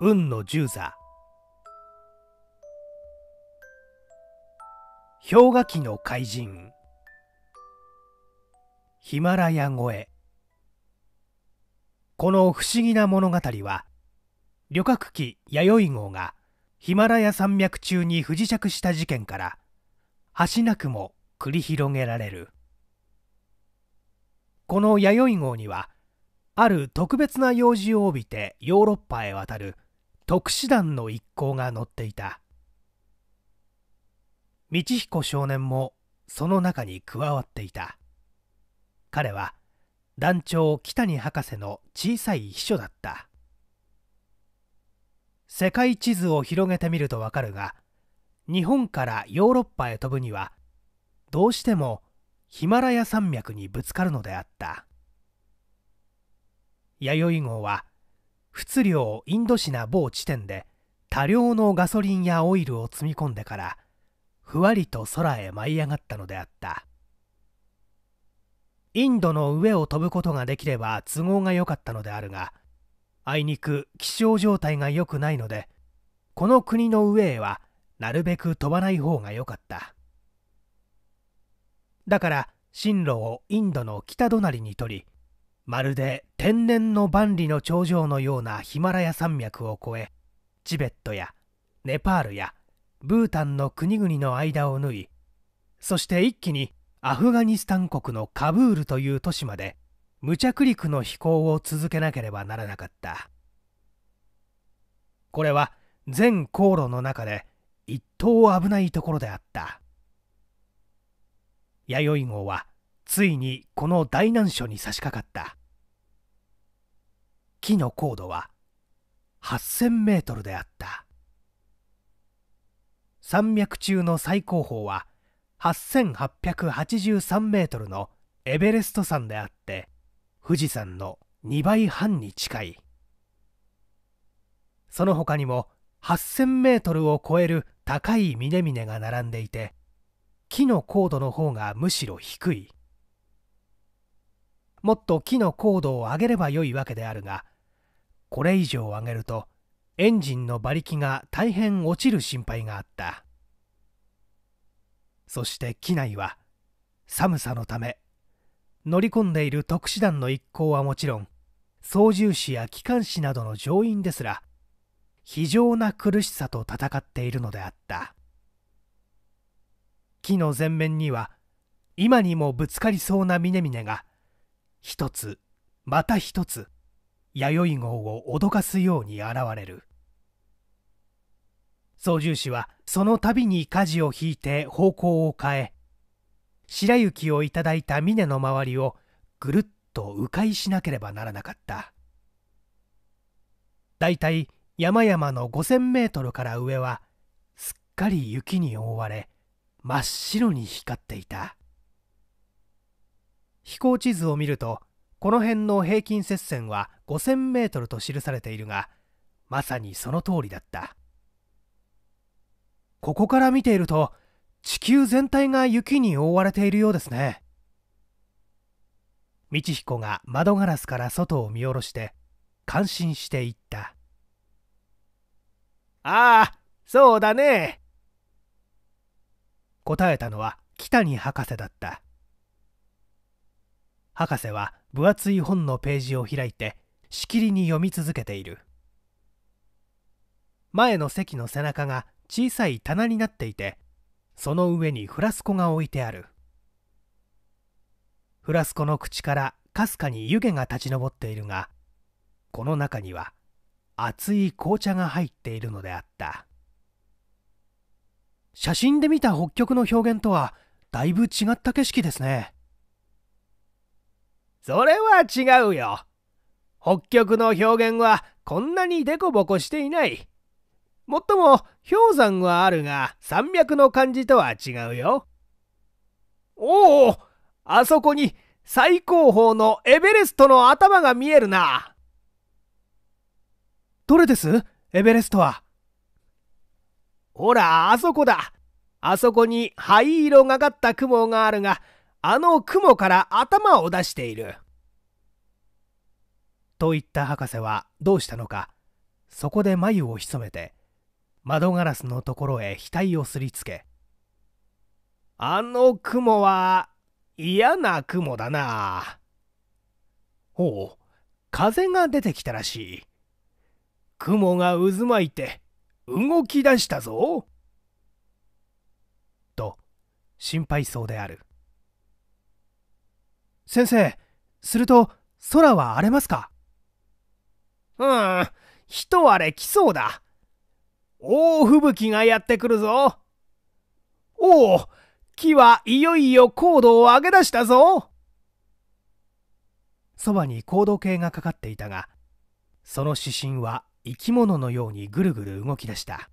運の十座氷河期の怪人ヒマラヤ越えこの不思議な物語は旅客機弥生号がヒマラヤ山脈中に不時着した事件から橋なくも繰り広げられるこの弥生号にはある特別な用事を帯びてヨーロッパへ渡る特師団の一行が乗っていた道彦少年もその中に加わっていた彼は団長北谷博士の小さい秘書だった世界地図を広げてみるとわかるが日本からヨーロッパへ飛ぶにはどうしてもヒマラヤ山脈にぶつかるのであった弥生号は仏領インドシナ某地点で多量のガソリンやオイルを積み込んでからふわりと空へ舞い上がったのであったインドの上を飛ぶことができれば都合が良かったのであるがあいにく気象状態が良くないのでこの国の上へはなるべく飛ばない方が良かっただから進路をインドの北隣に取りまるで天然の万里の長城のようなヒマラヤ山脈を越えチベットやネパールやブータンの国々の間を縫いそして一気にアフガニスタン国のカブールという都市まで無着陸の飛行を続けなければならなかったこれは全航路の中で一等危ないところであった弥生号はついにこの大難所に差し掛かった木の高度は8000メートルであった山脈中の最高峰は8883メートルのエベレスト山であって富士山の2倍半に近いその他にも8000メートルを超える高い峰々が並んでいて木の高度の方がむしろ低いもっと木の高度を上げればよいわけであるがこれ以上上げるとエンジンの馬力が大変落ちる心配があったそして機内は寒さのため乗り込んでいる特殊団の一行はもちろん操縦士や機関士などの乗員ですら非常な苦しさと戦っているのであった木の前面には今にもぶつかりそうな峰々が一つまた一つ弥生号を脅かすように現れる操縦士はその度に舵を引いて方向を変え白雪をいただいた峰の周りをぐるっと迂回しなければならなかっただいたい山々の5,000メートルから上はすっかり雪に覆われ真っ白に光っていた飛行地図を見るとこの辺の平均接線は5000メートルと記されているがまさにその通りだったここから見ていると地球全体が雪に覆われているようですね道彦が窓ガラスから外を見下ろして感心していったああそうだね答えたのは北に博士だった博士は分厚い本のページを開いてしきりに読み続けている前の席の背中が小さい棚になっていてその上にフラスコが置いてあるフラスコの口からかすかに湯気が立ち上っているがこの中には熱い紅茶が入っているのであった写真で見た北極の表現とはだいぶ違った景色ですねそれは違うよ。北極の表現はこんなにデコボコしていない。もっとも氷山はあるが山脈の感じとは違うよ。おおあそこに最高峰のエベレストの頭が見えるな。どれですエベレストは。ほら、あそこだ。あそこに灰色がかった雲があるが、あの雲から頭を出している。と言った博士はどうしたのか、そこで眉を潜めて、窓ガラスのところへ額をすりつけ、あの雲は嫌な雲だな。ほう、風が出てきたらしい。雲が渦巻いて動き出したぞ。と、心配そうである。先生、すると空は荒れますかうん、一荒れ来そうだ。大吹雪がやってくるぞ。おお、木はいよいよ高度を上げ出したぞ。そばに高度計がかかっていたが、その指針は生き物のようにぐるぐる動き出した。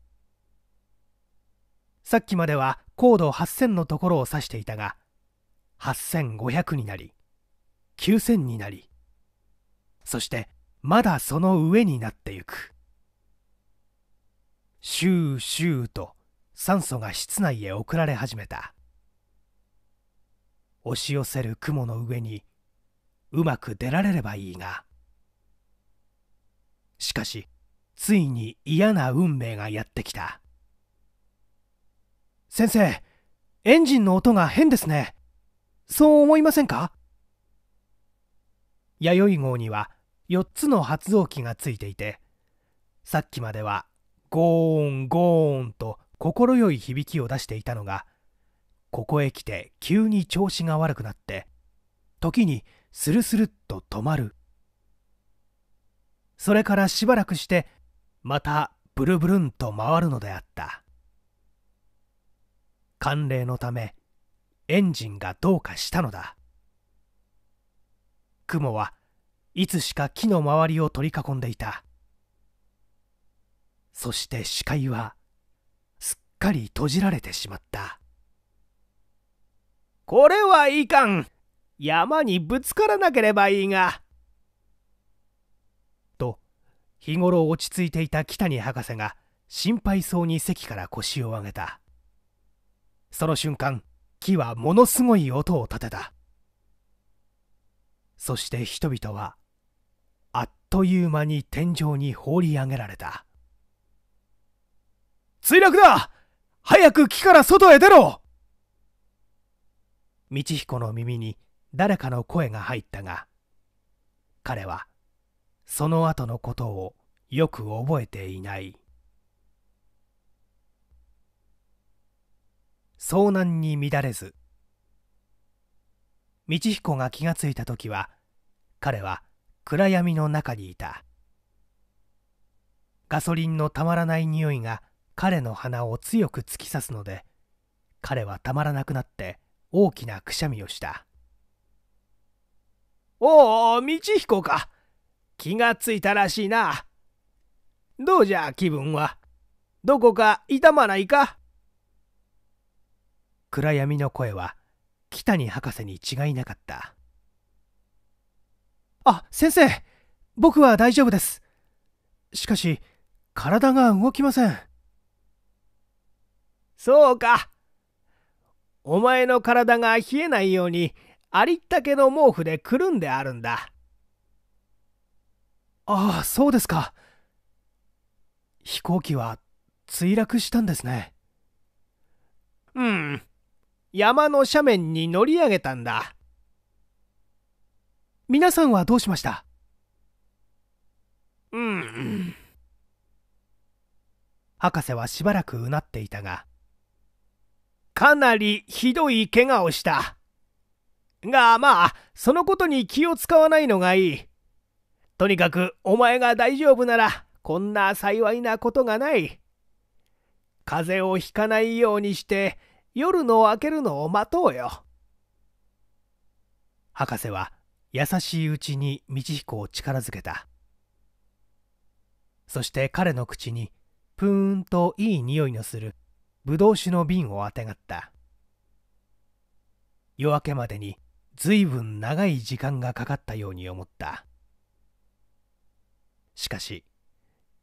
さっきまでは高度8000のところを指していたが、8500になり、9000になりそしてまだその上になってゆくシューシューと酸素が室内へ送られ始めた押し寄せる雲の上にうまく出られればいいがしかしついに嫌な運命がやってきた先生エンジンの音が変ですねそう思いませんか弥生号には4つの発動機がついていてさっきまではゴーンゴーンと快い響きを出していたのがここへ来て急に調子が悪くなって時にスルスルっと止まるそれからしばらくしてまたブルブルンと回るのであった寒冷のためエンジンがどうかしたのだ雲はいつしか木の周りを取り囲んでいたそして視界はすっかり閉じられてしまったこれはいかん山にぶつからなければいいが。と日頃落ち着いていた北に博士が心配そうに席から腰を上げたその瞬間木はものすごい音を立てたそして人々はあっという間に天井に放り上げられた墜落だ早く木から外へ出ろ道彦の耳に誰かの声が入ったが彼はその後のことをよく覚えていない遭難に乱れず道彦が気がついた時は彼は暗闇の中にいたガソリンのたまらない匂いが彼の鼻を強く突き刺すので彼はたまらなくなって大きなくしゃみをしたおお道彦か気がついたらしいなどうじゃ気分はどこか痛まないか暗闇の声は北に博士に違いなかったあ先生僕は大丈夫ですしかし体が動きませんそうかお前の体が冷えないようにありったけの毛布でくるんであるんだああそうですか飛行機は墜落したんですねうん山の斜面に乗り上げたんだ。皆さんはどうしましたうん。博士はしばらくうなっていたが、かなりひどい怪我をした。が、まあ、そのことに気を使わないのがいい。とにかく、お前が大丈夫なら、こんな幸いなことがない。風邪をひかないようにして、夜の明けるのを待とうよ。博士は優しいうちに道彦を力づけた。そして彼の口にプーンといい匂いのするぶどう酒の瓶をあてがった。夜明けまでに随分長い時間がかかったように思った。しかし、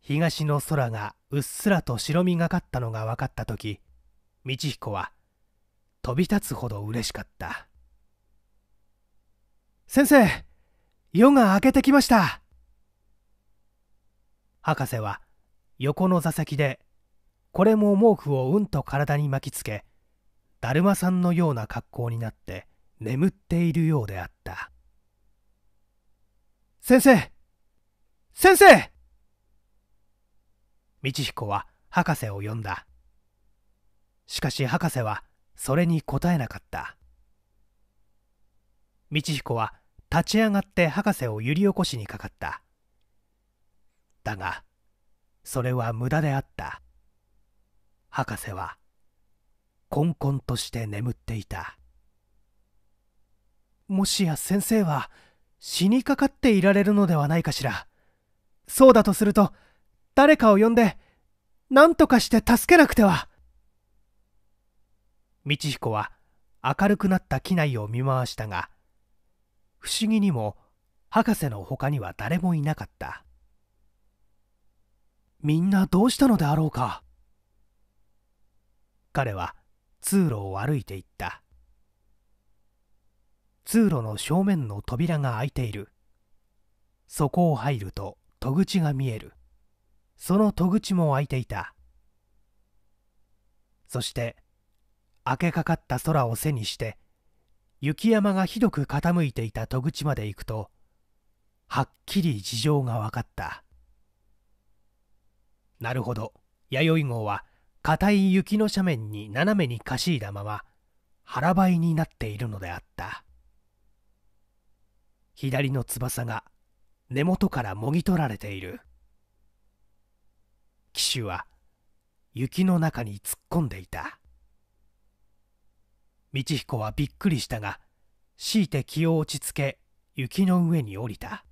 東の空がうっすらと白みがかったのが分かった時道彦は飛び立つほど嬉しかった先生夜が明けてきました博士は横の座席でこれも毛布をうんと体に巻きつけだるまさんのような格好になって眠っているようであった先生先生道彦は博士を呼んだしかし博士はそれに答えなかった道彦は立ち上がって博士を揺り起こしにかかっただがそれは無駄であった博士はこんこんとして眠っていたもしや先生は死にかかっていられるのではないかしらそうだとすると誰かを呼んで何とかして助けなくては道彦は明るくなった機内を見回したが不思議にも博士の他には誰もいなかったみんなどうしたのであろうか彼は通路を歩いていった通路の正面の扉が開いているそこを入ると戸口が見えるその戸口も開いていたそして明けかかった空を背にして雪山がひどく傾いていた戸口まで行くとはっきり事情が分かったなるほど弥生号は硬い雪の斜面に斜めにかしいだまま腹ばいになっているのであった左の翼が根元からもぎ取られている騎手は雪の中に突っ込んでいた道彦はびっくりしたが強いて気を落ち着け雪の上に降りた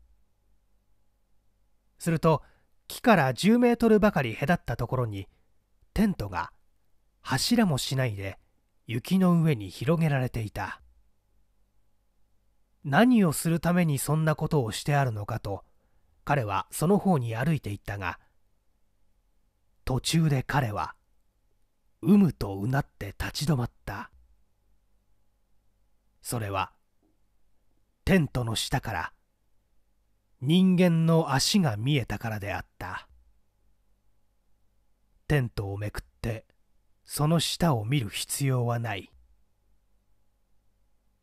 すると木から10メートルばかり隔ったところにテントが柱もしないで雪の上に広げられていた何をするためにそんなことをしてあるのかと彼はその方に歩いていったが途中で彼はうむとうなって立ち止まったそれはテントの下から人間の足が見えたからであったテントをめくってその下を見る必要はない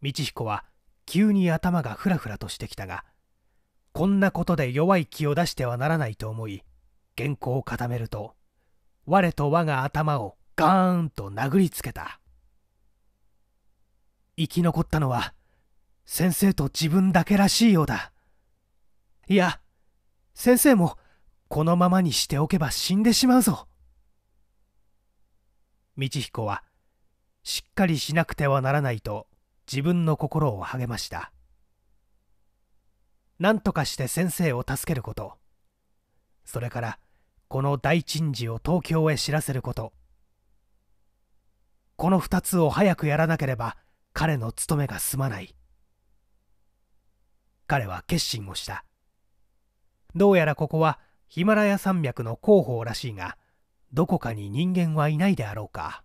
道彦は急に頭がふらふらとしてきたがこんなことで弱い気を出してはならないと思い原稿を固めると我と我が頭をガーンと殴りつけた。生き残ったのは先生と自分だけらしいようだいや先生もこのままにしておけば死んでしまうぞ道彦はしっかりしなくてはならないと自分の心を励ました何とかして先生を助けることそれからこの大珍事を東京へ知らせることこの2つを早くやらなければ彼の務めが済まない彼は決心をしたどうやらここはヒマラヤ山脈の広報らしいがどこかに人間はいないであろうか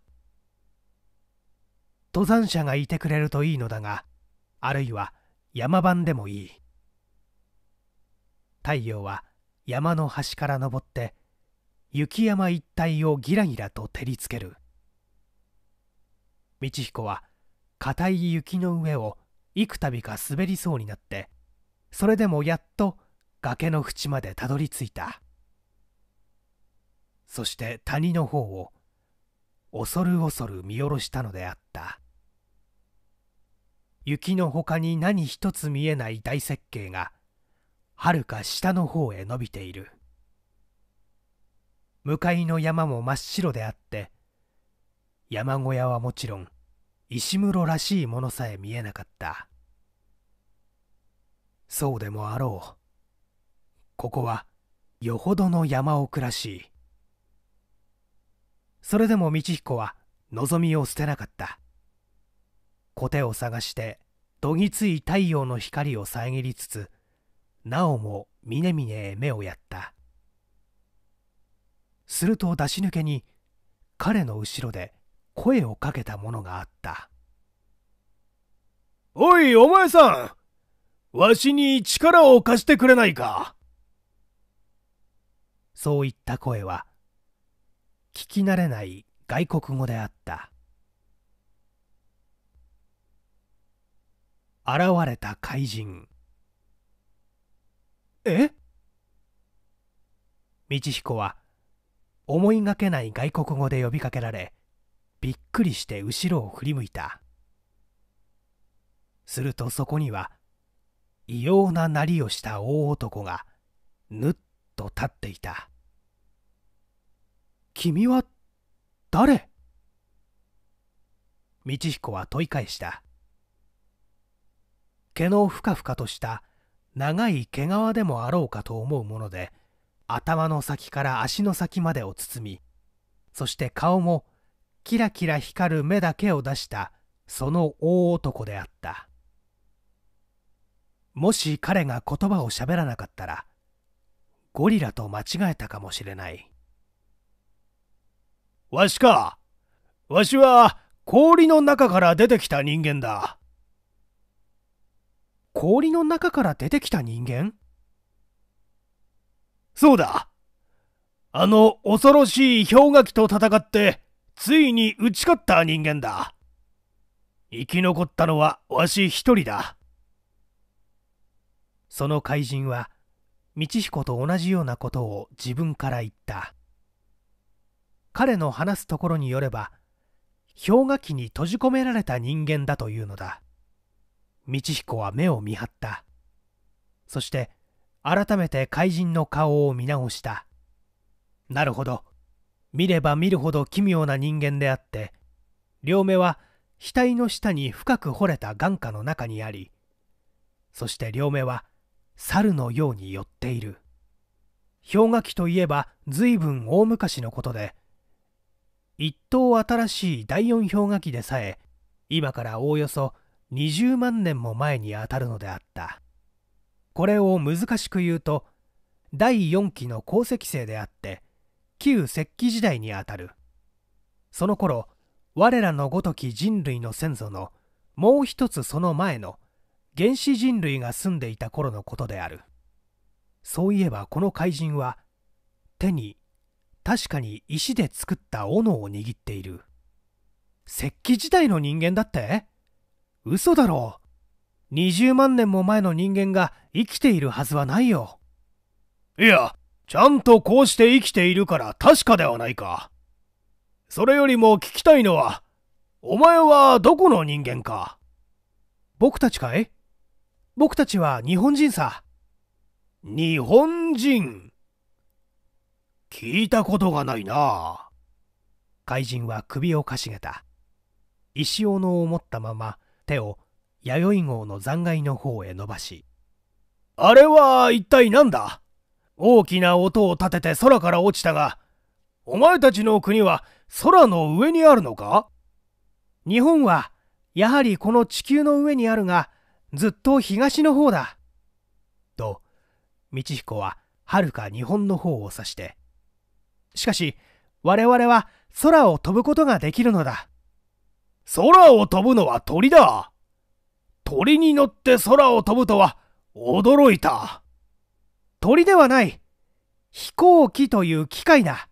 登山者がいてくれるといいのだがあるいは山番でもいい太陽は山の端から登って雪山一帯をギラギラと照りつける道彦は硬い雪の上を幾度か滑りそうになってそれでもやっと崖の縁までたどり着いたそして谷の方を恐る恐る見下ろしたのであった雪のほかに何一つ見えない大雪景がはるか下の方へ伸びている向かいの山も真っ白であって山小屋はもちろん石室らしいものさえ見えなかったそうでもあろうここはよほどの山奥らしいそれでも道彦は望みを捨てなかった小手を探してどぎつい太陽の光を遮りつつなおも峰々へ目をやったすると出し抜けに彼の後ろで声をかけたものがあった。おい、お前さんわしに力を貸してくれないかそういった声は、聞き慣れない外国語であった。現れた怪人。え道彦は思いがけない外国語で呼びかけられびっくりして後ろを振り向いたするとそこには異様ななりをした大男がぬっと立っていた「君は誰?」道彦は問い返した毛のふかふかとした長い毛皮でもあろうかと思うもので頭の先から足の先までを包みそして顔もキラキラ光る目だけを出したその大男であったもし彼が言葉を喋らなかったらゴリラと間違えたかもしれないわしかわしは氷の中から出てきた人間だ氷の中から出てきた人間そうだあの恐ろしい氷河期と戦ってついに打ち勝った人間だ。生き残ったのはわし一人だ。その怪人は、道彦と同じようなことを自分から言った。彼の話すところによれば、氷河期に閉じ込められた人間だというのだ。道彦は目を見張った。そして、改めて怪人の顔を見直した。なるほど。見れば見るほど奇妙な人間であって両目は額の下に深く掘れた眼下の中にありそして両目は猿のように寄っている氷河期といえば随分大昔のことで一等新しい第4氷河期でさえ今からおおよそ20万年も前にあたるのであったこれを難しく言うと第4期の鉱石生であって旧石器時代にあたるその頃我らのごとき人類の先祖のもう一つその前の原始人類が住んでいた頃のことであるそういえばこの怪人は手に確かに石で作った斧を握っている石器時代の人間だって嘘だろう20万年も前の人間が生きているはずはないよいやちゃんとこうして生きているから確かではないか。それよりも聞きたいのは、お前はどこの人間か僕たちかい僕たちは日本人さ。日本人聞いたことがないな。怪人は首をかしげた。石斧を持ったまま手を弥生号の残骸の方へ伸ばし。あれは一体何だ大きな音を立てて空から落ちたが、お前たちの国は空の上にあるのか日本は、やはりこの地球の上にあるが、ずっと東の方だ。と、道彦は、はるか日本の方を指して。しかし、我々は空を飛ぶことができるのだ。空を飛ぶのは鳥だ。鳥に乗って空を飛ぶとは驚いた。鳥ではない。飛行機という機械だ。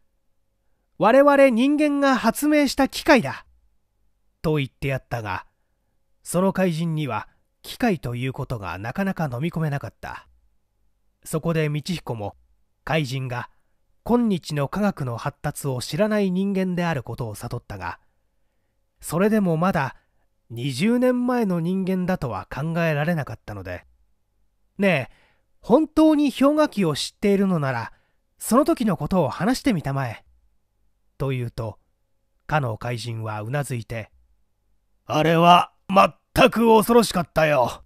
我々人間が発明した機械だ。と言ってやったが、その怪人には機械ということがなかなか飲み込めなかった。そこで道彦も怪人が今日の科学の発達を知らない人間であることを悟ったが、それでもまだ20年前の人間だとは考えられなかったので、ねえ、本当に氷河期を知っているのならその時のことを話してみたまえ」と言うとかの怪人はうなずいて「あれは全く恐ろしかったよ。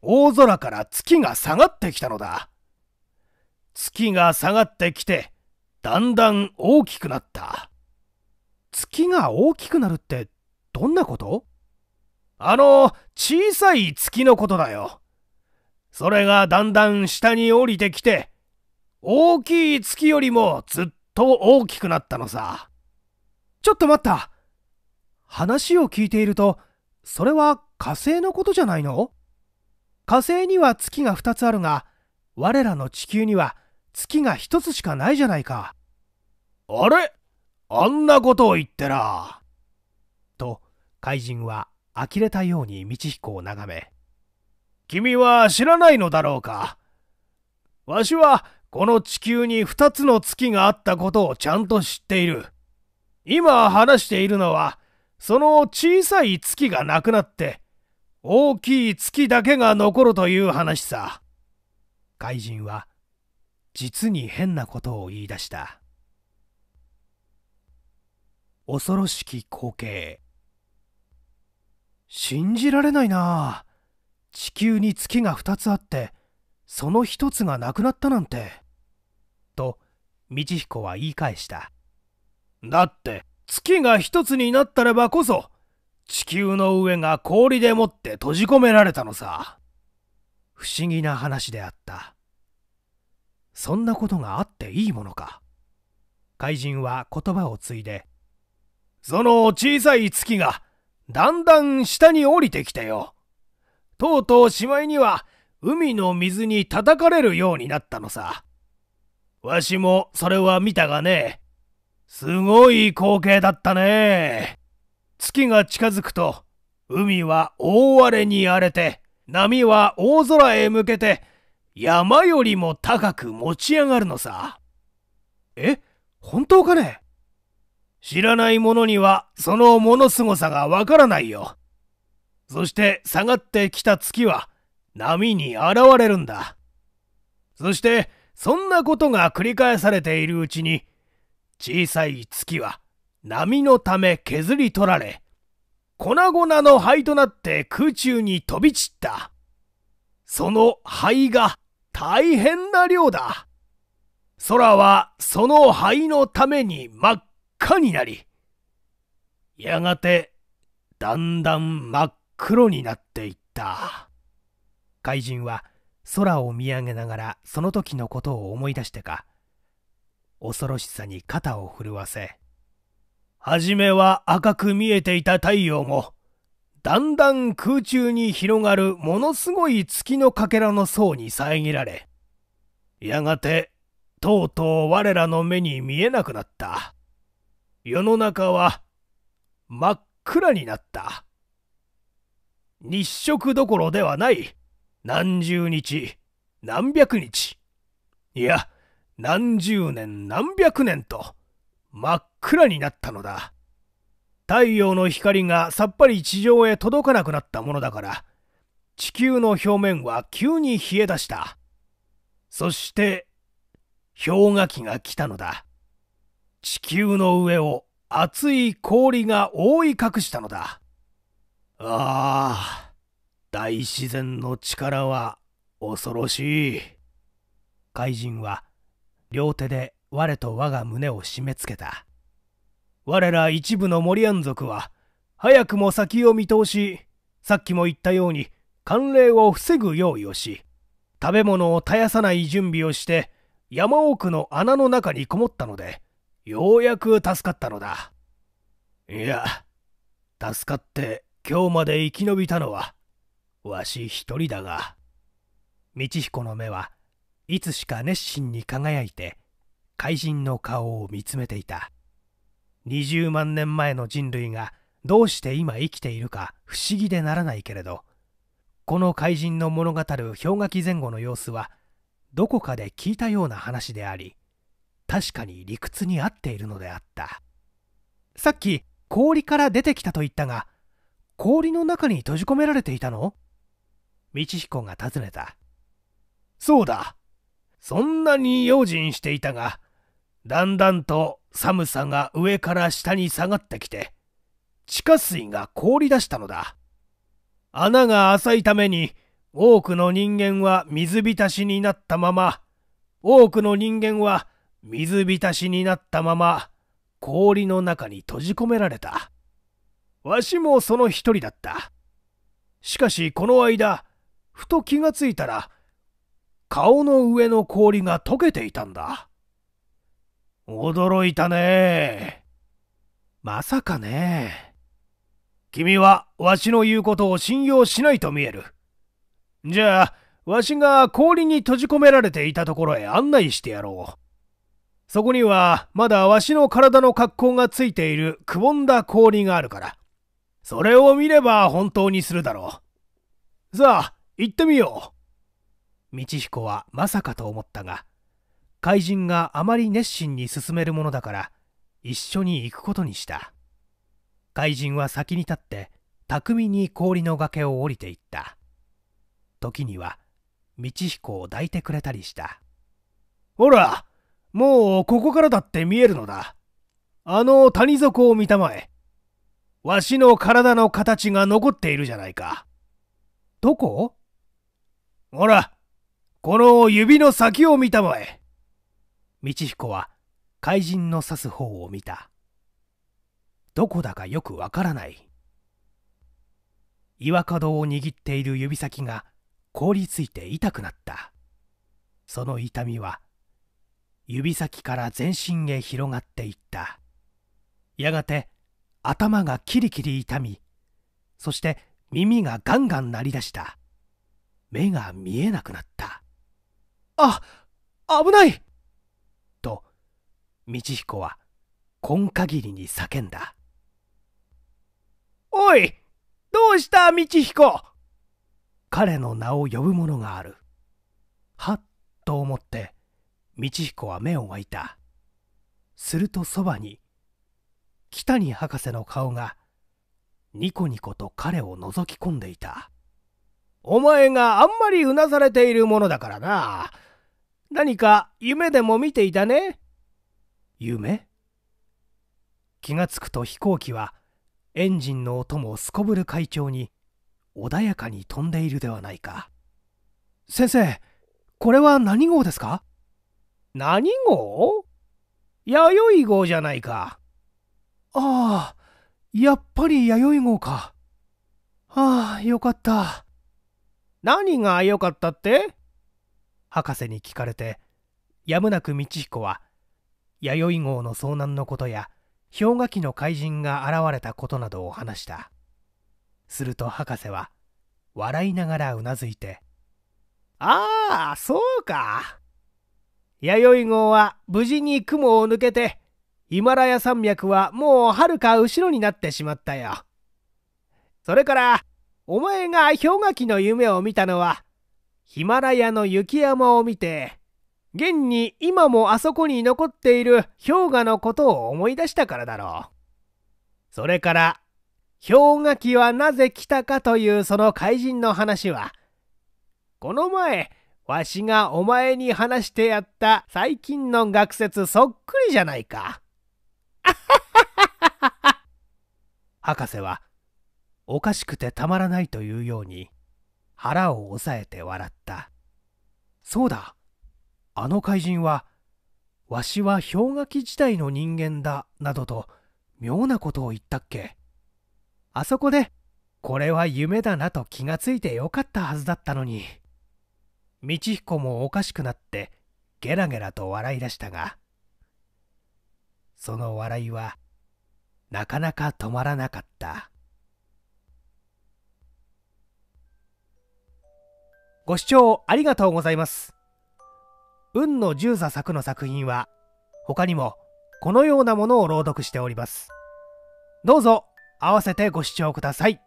大空から月が下がってきたのだ。月が下がってきてだんだん大きくなった。月が大きくなるってどんなことあの小さい月のことだよ。それがだんだん下に降りてきて、大きい月よりもずっと大きくなったのさ。ちょっと待った。話を聞いていると、それは火星のことじゃないの火星には月が2つあるが、我らの地球には月が1つしかないじゃないか。あれあんなことを言ってら。と、怪人は呆れたように道彦を眺め、君は知らないのだろうか。わしはこの地球に2つの月があったことをちゃんと知っている。今話しているのは、その小さい月がなくなって、大きい月だけが残るという話さ。怪人は、実に変なことを言い出した。恐ろしき光景。信じられないなあ。地球に月が2つあってその1つがなくなったなんてと道彦は言い返しただって月が1つになったればこそ地球の上が氷でもって閉じ込められたのさ不思議な話であったそんなことがあっていいものか怪人は言葉を継いでその小さい月がだんだん下に降りてきてよとうとうしまいには海の水に叩かれるようになったのさ。わしもそれは見たがね、すごい光景だったね。月が近づくと、海は大荒れに荒れて、波は大空へ向けて、山よりも高く持ち上がるのさ。え本当かね知らない者にはそのものすごさがわからないよ。そして下がってきた月は波に現れるんだ。そしてそんなことが繰り返されているうちに小さい月は波のため削り取られ粉々の灰となって空中に飛び散った。その灰が大変な量だ。空はその灰のために真っ赤になり、やがてだんだん真っ黒になっていった怪人は空を見上げながらその時のことを思い出してか恐ろしさに肩を震わせ初めは赤く見えていた太陽もだんだん空中に広がるものすごい月のかけらの層に遮られやがてとうとう我らの目に見えなくなった世の中は真っ暗になった。日食どころではない。何十日、何百日。いや、何十年何百年と、真っ暗になったのだ。太陽の光がさっぱり地上へ届かなくなったものだから、地球の表面は急に冷え出した。そして、氷河期が来たのだ。地球の上を熱い氷が覆い隠したのだ。ああ、大自然の力は恐ろしい。怪人は両手で我と我が胸を締め付けた。我ら一部のモリアン族は、早くも先を見通し、さっきも言ったように、寒冷を防ぐ用意をし、食べ物を絶やさない準備をして、山奥の穴の中にこもったので、ようやく助かったのだ。いや、助かって今日まで生き延びたのはわし一人だが道彦の目はいつしか熱心に輝いて怪人の顔を見つめていた20万年前の人類がどうして今生きているか不思議でならないけれどこの怪人の物語る氷河期前後の様子はどこかで聞いたような話であり確かに理屈に合っているのであったさっき氷から出てきたと言ったが氷の中に閉じ込められていたの道彦が尋ねた。そうだ。そんなに用心していたが、だんだんと寒さが上から下に下がってきて、地下水が凍り出したのだ。穴が浅いために、多くの人間は水浸しになったまま、多くの人間は水浸しになったまま、氷の中に閉じ込められた。わしもその一人だった。しかしこの間、ふと気がついたら、顔の上の氷が溶けていたんだ。驚いたねまさかね君はわしの言うことを信用しないと見える。じゃあ、わしが氷に閉じ込められていたところへ案内してやろう。そこには、まだわしの体の格好がついているくぼんだ氷があるから。それを見れば本当にするだろう。さあ、行ってみよう。道彦はまさかと思ったが、怪人があまり熱心に進めるものだから、一緒に行くことにした。怪人は先に立って、巧みに氷の崖を降りていった。時には、道彦を抱いてくれたりした。ほら、もうここからだって見えるのだ。あの谷底を見たまえ。わしの体の形が残っているじゃないか。どこほら、この指の先を見たまえ。道彦は怪人の指す方を見た。どこだかよくわからない。岩角を握っている指先が凍りついて痛くなった。その痛みは指先から全身へ広がっていった。やがて頭がキリキリ痛みそして耳がガンガン鳴り出した目が見えなくなったあ危ないと道彦は今限りに叫んだおいどうした道彦彼の名を呼ぶものがあるはっと思って道彦は目を開いたするとそばに北に博士の顔がニコニコと彼を覗き込んでいたお前があんまりうなされているものだからな何か夢でも見ていたね夢気がつくと飛行機はエンジンの音もすこぶる快調に穏やかに飛んでいるではないか先生これは何号ですか何号弥生号じゃないかああ、やっぱり弥生号か。ああ、よかった。何が良かったって博士に聞かれて、やむなく道彦は、弥生号の遭難のことや、氷河期の怪人が現れたことなどを話した。すると博士は、笑いながらうなずいて、ああ、そうか。弥生号は無事に雲を抜けてヒマラヤ山脈はもうはるか後ろになってしまったよ。それから、お前が氷河期の夢を見たのは、ヒマラヤの雪山を見て、現に今もあそこに残っている氷河のことを思い出したからだろう。それから、氷河期はなぜ来たかというその怪人の話は、この前、わしがお前に話してやった最近の学説そっくりじゃないか。博士はおかしくてたまらないというように腹を押さえて笑ったそうだあの怪人はわしは氷河期時代の人間だなどと妙なことを言ったっけあそこでこれは夢だなと気がついてよかったはずだったのに道彦もおかしくなってゲラゲラと笑い出したがその笑いはなかなか止まらなかったご視聴ありがとうございます運の十座作の作品は他にもこのようなものを朗読しておりますどうぞ合わせてご視聴ください